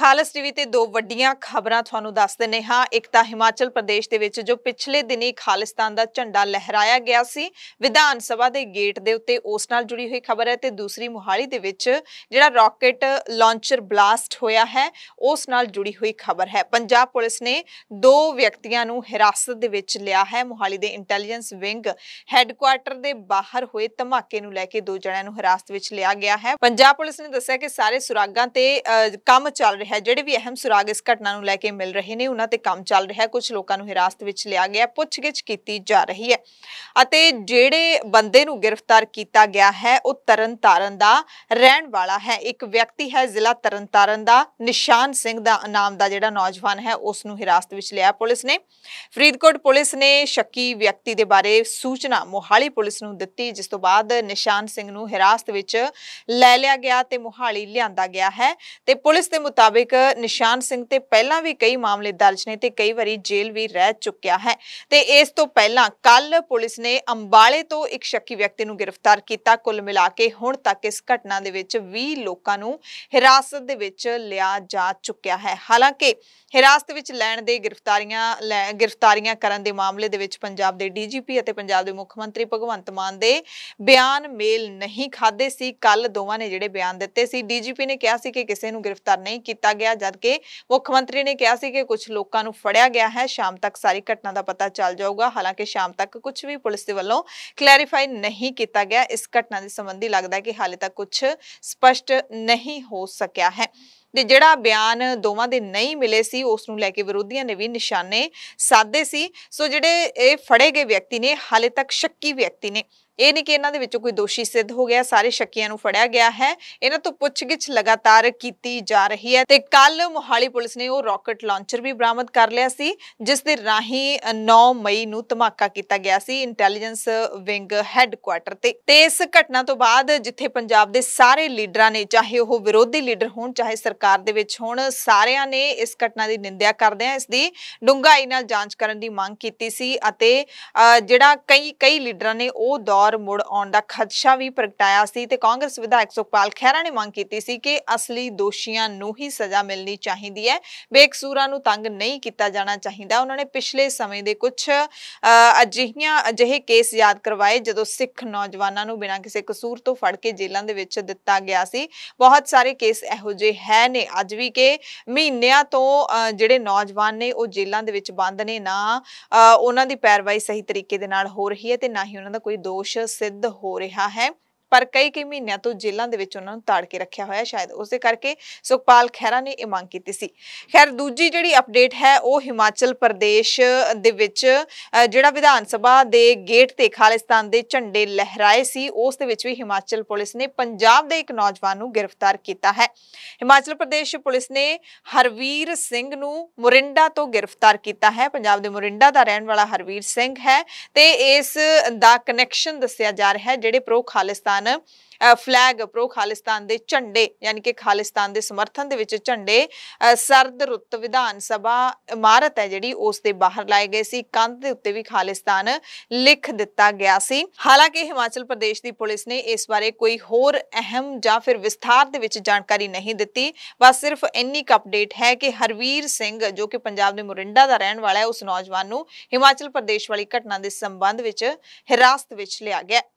ਖਾਲਸ TV ਤੇ ਦੋ ਵੱਡੀਆਂ ਖਬਰਾਂ ਤੁਹਾਨੂੰ ਦੱਸ ਦਿੰਨੇ ਹਾਂ ਇੱਕ ਤਾਂ ਹਿਮਾਚਲ ਪ੍ਰਦੇਸ਼ ਦੇ ਵਿੱਚ ਜੋ ਪਿਛਲੇ ਦਿਨੀ ਖਾਲਿਸਤਾਨ ਦਾ ਝੰਡਾ ਲਹਿਰਾਇਆ ਗਿਆ ਸੀ ਵਿਧਾਨ ਸਭਾ ਦੇ ਗੇਟ ਦੇ ਉੱਤੇ ਉਸ ਨਾਲ ਜੁੜੀ ਹੋਈ ਖਬਰ ਹੈ ਤੇ ਦੂਸਰੀ ਮੁਹਾਲੀ ਦੇ ਵਿੱਚ ਜਿਹੜਾ ਰਾਕਟ ਲਾਂਚਰ ਬਲਾਸਟ ਹੋਇਆ ਹੈ ਉਸ ਨਾਲ ਜੁੜੀ ਹੋਈ ਖਬਰ ਹੈ ਪੰਜਾਬ ਪੁਲਿਸ ਨੇ ਦੋ ਵਿਅਕਤੀਆਂ ਨੂੰ ਹਿਰਾਸਤ ਦੇ ਵਿੱਚ ਲਿਆ ਹੈ ਮੁਹਾਲੀ ਦੇ ਇੰਟੈਲੀਜੈਂਸ ਵਿੰਗ ਹੈੱਡਕੁਆਰਟਰ ਦੇ ਬਾਹਰ ਹੋਏ ਧਮਾਕੇ ਨੂੰ ਲੈ ਕੇ ਦੋ ਜਣਿਆਂ ਨੂੰ ਹਿਰਾਸਤ ਵਿੱਚ ਲਿਆ ਗਿਆ ਹੈ ਪੰਜਾਬ ਪੁਲਿਸ ਨੇ ਦੱਸਿਆ ਕਿ ਸਾਰੇ ਸੁਰਾਗਾਂ ਤੇ ਕੰਮ ਚੱਲ ਰਿਹਾ ਰਿਹਾ ਜਿਹੜੇ ਵੀ ਅਹਿਮ ਸੁਰਾਗ ਇਸ ਘਟਨਾ ਨੂੰ ਲੈ ਕੇ ਮਿਲ ਰਹੇ ਨੇ ਉਹਨਾਂ ਤੇ ਕੰਮ ਚੱਲ ਰਿਹਾ ਹੈ ਕੁਝ ਲੋਕਾਂ ਨੂੰ ਹਿਰਾਸਤ ਵਿੱਚ ਲਿਆ ਗਿਆ ਪੁੱਛਗਿੱਛ ਕੀਤੀ ਜਾ ਰਹੀ ਹੈ ਅਤੇ ਜਿਹੜੇ ਬੰਦੇ ਨੂੰ ਗ੍ਰਿਫਤਾਰ ਕੀਤਾ ਗਿਆ ਹੈ ਉਹ ਤਰਨਤਾਰਨ ਦਾ ਰਹਿਣ ਵਾਲਾ ਹੈ ਇੱਕ ਵਿਅਕਤੀ ਹੈ ਜ਼ਿਲ੍ਹਾ ਤਰਨਤਾਰਨ ਦਾ ਨਿਸ਼ਾਨ ਸਿੰਘ ਦਾ ਨਾਮ ਦਾ ਜਿਹੜਾ ਨੌਜਵਾਨ ਹੈ ਉਸ ਨੂੰ ਹਿਰਾਸਤ ਵਿੱਚ ਲਿਆ ਪੁਲਿਸ ਨੇ ਫਰੀਦਕੋਟ ਪੁਲਿਸ ਨੇ ਸ਼ੱਕੀ ਵਿਅਕਤੀ ਦੇ ਬਾਰੇ ਸੂਚਨਾ ਮੋਹਾਲੀ ਪੁਲਿਸ ਨੂੰ ਦਿੱਤੀ ਜਿਸ ਤੋਂ ਬਾਅਦ ਨਿਸ਼ਾਨ ਸਿੰਘ ਨੂੰ ਹਿਰਾਸਤ ਵਿੱਚ ਲੈ ਲਿਆ ਗਿਆ ਤੇ ਮੋਹਾਲੀ ਲਿਆਂਦਾ ਗਿਆ ਹੈ ਤੇ ਪੁਲਿਸ ਦੇ ਮੁਤਾਬਕ ਮੁਤਾਬਿਕ ਨਿਸ਼ਾਨ ਸਿੰਘ ਤੇ ਪਹਿਲਾਂ ਵੀ ਕਈ ਮਾਮਲੇ ਦਰਜ ਨੇ ਤੇ ਕਈ ਵਾਰੀ ਜੇਲ੍ਹ ਵੀ ਰਹਿ ਚੁੱਕਿਆ ਹੈ ਤੇ ਇਸ ਤੋਂ ਪਹਿਲਾਂ ਕੱਲ ਪੁਲਿਸ ਨੇ ਅੰਬਾਲੇ ਤੋਂ ਇੱਕ ਸ਼ੱਕੀ ਵਿਅਕਤੀ ਨੂੰ ਗ੍ਰਿਫਤਾਰ ਕੀਤਾ ਕੁੱਲ ਮਿਲਾ ਕੇ ਹੁਣ ਤੱਕ ਇਸ ਘਟਨਾ ਦੇ ਵਿੱਚ 20 ਲੋਕਾਂ ਨੂੰ ਹਿਰਾਸਤ ਦੇ ਵਿੱਚ ਲਿਆ ਜਾ ਚੁੱਕਿਆ ਹੈ ਹਾਲਾਂਕਿ ਹਿਰਾਸਤ ਵਿੱਚ ਲੈਣ ਦੇ ਗ੍ਰਿਫਤਾਰੀਆਂ ਗ੍ਰਿਫਤਾਰੀਆਂ ਕਰਨ ਦੇ ਮਾਮਲੇ ਦੇ ਵਿੱਚ ਪੰਜਾਬ ਦੇ ਡੀਜੀਪੀ ਅਤੇ ਪੰਜਾਬ ਦੇ ਮੁੱਖ ਮੰਤਰੀ ਭਗਵੰਤ ਮਾਨ ਦੇ ਬਿਆਨ ਮੇਲ ਨਹੀਂ ਖਾਦੇ ਸੀ ਕੱਲ ਦੋਵਾਂ ਨੇ ਜਿਹੜੇ ਬਿਆਨ ਦਿੱਤੇ ਸੀ ਡੀਜੀਪੀ ਨੇ ਕਿਹਾ ਸੀ ਕਿ ਕਿਸੇ ਨੂੰ ਗ੍ਰਿਫਤਾਰ ਨਹੀਂ ਕੀਤਾ ਦਿੱਤਾ ਗਿਆ ਜਦਕਿ ਮੁੱਖ ਮੰਤਰੀ ਨੇ ਕਿਹਾ ਸੀ ਕਿ ਕੁਝ ਲੋਕਾਂ ਨੂੰ ਫੜਿਆ ਗਿਆ ਹੈ ਸ਼ਾਮ ਤੱਕ ਸਾਰੀ ਘਟਨਾ ਦਾ ਪਤਾ ਚੱਲ ਜਾਊਗਾ ਹਾਲਾਂਕਿ ਸ਼ਾਮ ਤੱਕ ਕੁਝ ਵੀ ਪੁਲਿਸ ਦੇ ਵੱਲੋਂ ਕਲੈਰੀਫਾਈ ਨਹੀਂ ਕੀਤਾ ਗਿਆ ਇਸ ਘਟਨਾ ਦੇ ਸੰਬੰਧੀ ਲੱਗਦਾ ਹੈ ਕਿ ਹਾਲੇ ਤੱਕ ਕੁਝ ਸਪਸ਼ਟ ਨਹੀਂ ਹੋ ਸਕਿਆ ਹੈ ਤੇ ਜਿਹੜਾ ਬਿਆਨ ਦੋਵਾਂ ਦੇ ਨਹੀਂ ਮਿਲੇ ਸੀ ਉਸ ਨੂੰ ਲੈ ਕੇ ਵਿਰੋਧੀਆਂ ਨੇ ਵੀ ਨਿਸ਼ਾਨੇ ਸਾਧੇ ਸੀ ਸੋ ਜਿਹੜੇ ਇਹ ਫੜੇ ਗਏ ਵਿਅਕਤੀ ਨੇ ਹਾਲੇ ਤੱਕ ਸ਼ੱਕੀ ਵਿਅਕਤੀ ਨੇ ਇਹ ਨਹੀਂ ਕਿ ਇਹਨਾਂ ਦੇ ਵਿੱਚੋਂ ਕੋਈ ਦੋਸ਼ੀ ਸਿੱਧ ਹੋ ਗਿਆ ਸਾਰੇ ਸ਼ੱਕੀਆਂ ਨੂੰ ਫੜਿਆ ਗਿਆ ਹੈ ਇਹਨਾਂ ਤੋਂ ਪੁੱਛਗਿੱਛ ਲਗਾਤਾਰ ਕੀਤੀ ਜਾ ਰਹੀ ਹੈ ਤੇ ਕੱਲ ਮੋਹਾਲੀ ਪੁਲਿਸ ਨੇ ਉਹ ਰਾਕਟ ਲਾਂਚਰ ਵੀ ਬਰਾਮਦ ਕਰ ਲਿਆ ਸੀ ਜਿਸ ਦੇ ਰਾਹੀਂ 9 ਮਈ ਨੂੰ ਧਮਾਕਾ ਕੀਤਾ ਗਿਆ ਸੀ ਇੰਟੈਲੀਜੈਂਸ ਵਿੰਗ ਹੈੱਡਕੁਆਟਰ ਤੇ ਤੇ ਇਸ ਘਟਨਾ ਤੋਂ ਬਾਅਦ ਜਿੱਥੇ ਪੰਜਾਬ ਦੇ ਸਾਰੇ ਲੀਡਰਾਂ ਨੇ ਚਾਹੇ ਉਹ ਵਿਰੋਧੀ ਲੀਡਰ ਹੋਣ ਚਾਹੇ ਸਰਕਾਰ ਦੇ ਵਿੱਚ ਹੋਣ ਸਾਰਿਆਂ ਨੇ ਇਸ ਘਟਨਾ ਦੀ ਨਿੰਦਿਆ ਕਰਦੇ ਆ ਇਸ ਦੀ ਡੂੰਘਾਈ ਨਾਲ ਜਾਂਚ ਕਰਨ ਦੀ ਮੰਗ ਕੀਤੀ ਸੀ ਅਤੇ ਜਿਹੜਾ ਕਈ ਕਈ ਲੀਡਰਾਂ ਨੇ ਉਹ ਦੌਰ ਦੌਰ ਮੁੜ ਆਉਣ ਦਾ ਖਦਸ਼ਾ ਵੀ ਪ੍ਰਗਟਾਇਆ ਸੀ ਤੇ ਕਾਂਗਰਸ ਵਿਧਾਇਕ ਸੁਖਪਾਲ ਖਹਿਰਾ ਨੇ ਮੰਗ ਕੀਤੀ ਸੀ ਕਿ ਅਸਲੀ ਦੋਸ਼ੀਆਂ ਨੂੰ ਹੀ ਸਜ਼ਾ ਮਿਲਣੀ ਚਾਹੀਦੀ ਹੈ ਬੇਕਸੂਰਾਂ ਨੂੰ ਤੰਗ ਨਹੀਂ ਕੀਤਾ ਜਾਣਾ ਚਾਹੀਦਾ ਉਹਨਾਂ ਨੇ ਪਿਛਲੇ ਸਮੇਂ ਦੇ ਕੁਝ ਅਜਿਹੀਆਂ ਅਜਿਹੇ ਕੇਸ ਯਾਦ ਕਰਵਾਏ ਜਦੋਂ ਸਿੱਖ ਨੌਜਵਾਨਾਂ ਨੂੰ ਬਿਨਾਂ ਕਿਸੇ ਕਸੂਰ ਤੋਂ ਫੜ ਕੇ ਜੇਲ੍ਹਾਂ ਦੇ ਵਿੱਚ ਦਿੱਤਾ ਗਿਆ ਸੀ ਬਹੁਤ ਸਾਰੇ ਕੇਸ ਇਹੋ ਜਿਹੇ ਹੈ ਨੇ ਅੱਜ ਵੀ ਕਿ ਮਹੀਨਿਆਂ ਤੋਂ ਜਿਹੜੇ ਨੌਜਵਾਨ ਨੇ ਉਹ ਜੇਲ੍ਹਾਂ ਦੇ ਵਿੱਚ ਬੰਦ ਨੇ ਨਾ ਉਹਨਾਂ ਦੀ ਪੈਰਵਾਈ ਸਹੀ ਤਰੀਕੇ ਦੇ ਨਾਲ ਹੋ ਰਹੀ ਹੈ ਤੇ ਨਾ ਹੀ ਉਹਨਾਂ ਦਾ ਕੋਈ ਦੋਸ਼ ਸਿੱਧ ਹੋ ਰਿਹਾ ਹੈ ਪਰ ਕਈ ਕਈ ਮਹੀਨਿਆਂ ਤੋਂ ਜੇਲ੍ਹਾਂ ਦੇ ਵਿੱਚ ਉਹਨਾਂ ਨੂੰ ਤਾੜ ਕੇ ਰੱਖਿਆ ਹੋਇਆ ਸ਼ਾਇਦ ਉਸੇ ਕਰਕੇ ਸੁਖਪਾਲ ਖਹਿਰਾ ਨੇ ਇਹ ਮੰਗ ਕੀਤੀ ਸੀ ਖੈਰ ਦੂਜੀ ਜਿਹੜੀ ਅਪਡੇਟ ਹੈ ਉਹ ਹਿਮਾਚਲ ਪ੍ਰਦੇਸ਼ ਦੇ ਵਿੱਚ ਜਿਹੜਾ ਵਿਧਾਨ ਸਭਾ ਦੇ ਗੇਟ ਤੇ ਖਾਲਿਸਤਾਨ ਦੇ ਝੰਡੇ ਲਹਿਰਾਏ ਸੀ ਉਸ ਦੇ ਵਿੱਚ ਵੀ ਹਿਮਾਚਲ ਪੁਲਿਸ ਨੇ ਪੰਜਾਬ ਦੇ ਇੱਕ ਨੌਜਵਾਨ ਨੂੰ ਗ੍ਰਿਫਤਾਰ ਕੀਤਾ ਹੈ ਹਿਮਾਚਲ ਪ੍ਰਦੇਸ਼ ਪੁਲਿਸ ਨੇ ਹਰਵੀਰ ਸਿੰਘ ਨੂੰ ਮੁਰਿੰਡਾ ਤੋਂ ਗ੍ਰਿਫਤਾਰ ਕੀਤਾ ਹੈ ਪੰਜਾਬ ਦੇ ਮੁਰਿੰਡਾ ਦਾ ਰਹਿਣ ਵਾਲਾ ਹਰਵੀਰ ਸਿੰਘ ਹੈ ਤੇ ਇਸ ਦਾ ਕਨੈਕਸ਼ਨ ਦੱਸਿਆ ਜਾ ਰਿਹਾ ਹੈ ਜਿਹੜੇ pro Khalistan Khalistan flag pro Khalistan ਦੇ ਝੰਡੇ ਯਾਨੀ ਕਿ ਖਾਲਿਸਤਾਨ ਦੇ ਸਮਰਥਨ ਦੇ ਵਿੱਚ ਝੰਡੇ ਸਰਦ ਰੁੱਤ ਵਿਧਾਨ ਸਭਾ ਇਮਾਰਤ ਹੈ ਜਿਹੜੀ ਉਸ ਦੇ ਬਾਹਰ ਲਾਏ ਗਏ ਸੀ ਕੰਧ ਦੇ ਉੱਤੇ ਵੀ ਖਾਲਿਸਤਾਨ ਲਿਖ ਦਿੱਤਾ ਗਿਆ ਸੀ ਹਾਲਾਂਕਿ ਹਿਮਾਚਲ ਪ੍ਰਦੇਸ਼ ਦੀ ਪੁਲਿਸ ਨੇ ਇਸ ਬਾਰੇ ਕੋਈ ਹੋਰ ਅਹਿਮ ਜਾਂ ਫਿਰ ਵਿਸਥਾਰ ਦੇ ਵਿੱਚ ਜਾਣਕਾਰੀ ਨਹੀਂ ਦਿੱਤੀ ਬਸ ਸਿਰਫ ਇੰਨੀ ਕੁ ਅਪਡੇਟ ਹੈ ਕਿ ਹਰਵੀਰ ਸਿੰਘ ਜੋ ਕਿ ਪੰਜਾਬ ਦੇ ਮੋਰਿੰਡਾ ਦਾ ਰਹਿਣ ਵਾਲਾ ਹੈ ਉਸ ਨੌਜਵਾਨ ਨੂੰ ਹਿਮਾਚਲ ਪ੍ਰਦੇਸ਼ ਵਾਲੀ ਘਟਨਾ ਦੇ ਸੰਬੰਧ ਵਿੱਚ ਹਿਰਾਸਤ ਵਿੱਚ ਲਿਆ ਗਿਆ